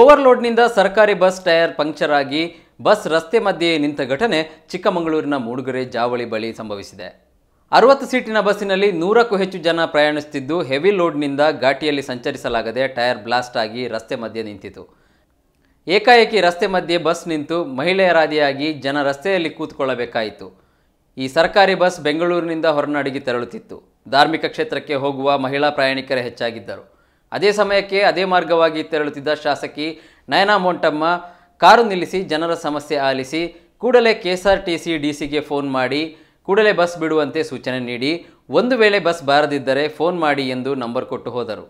ಓವರ್ಲೋಡ್ನಿಂದ ಸರ್ಕಾರಿ bus tyre puncture ಆಗಿ bus ರಸ್ತೆ ಮಧ್ಯೆ ನಿಂತ ಘಟನೆ ಚಿಕ್ಕಮಗಳೂರಿನ ಮೂಡುಗೆರೆ ಜಾವಳಿ ಬಳಿ ಸಂಭವಿಸಿದೆ ಅರವತ್ತು ಸೀಟಿನ ಬಸ್ಸಿನಲ್ಲಿ ನೂರಕ್ಕೂ ಹೆಚ್ಚು ಜನ ಪ್ರಯಾಣಿಸುತ್ತಿದ್ದು ಹೆವಿ ಲೋಡ್ನಿಂದ ಘಾಟಿಯಲ್ಲಿ ಸಂಚರಿಸಲಾಗದೆ ಟೈರ್ ಬ್ಲಾಸ್ಟ್ ಆಗಿ ರಸ್ತೆ ಮಧ್ಯೆ ನಿಂತಿತು ಏಕಾಏಕಿ ರಸ್ತೆ ಮಧ್ಯೆ ಬಸ್ ನಿಂತು ಮಹಿಳೆಯರಾದಿಯಾಗಿ ಜನ ರಸ್ತೆಯಲ್ಲಿ ಕೂತ್ಕೊಳ್ಳಬೇಕಾಯಿತು ಈ ಸರ್ಕಾರಿ ಬಸ್ ಬೆಂಗಳೂರಿನಿಂದ ಹೊರನಾಡಿಗೆ ತೆರಳುತ್ತಿತ್ತು ಧಾರ್ಮಿಕ ಕ್ಷೇತ್ರಕ್ಕೆ ಹೋಗುವ ಮಹಿಳಾ ಪ್ರಯಾಣಿಕರೇ ಹೆಚ್ಚಾಗಿದ್ದರು ಅದೇ ಸಮಯಕ್ಕೆ ಅದೇ ಮಾರ್ಗವಾಗಿ ತೆರಳುತ್ತಿದ್ದ ಶಾಸಕಿ ನಯನಾ ಮೊಂಟಮ್ಮ ಕಾರು ನಿಲ್ಲಿಸಿ ಜನರ ಸಮಸ್ಯೆ ಆಲಿಸಿ ಕೂಡಲೇ K S R T C phone ಮಾಡಿ ಕೂಡಲೇ ಬಸ್ ಬಿಡುವಂತೆ ಸೂಚನೆ ನೀಡಿ ಒಂದು ವೇಳೆ ಬಸ್ ಬಾರದಿದ್ದರೆ ಫೋನ್ ಮಾಡಿ ಎಂದು ನಂಬರ್ ಕೊಟ್ಟು ಹೋದರು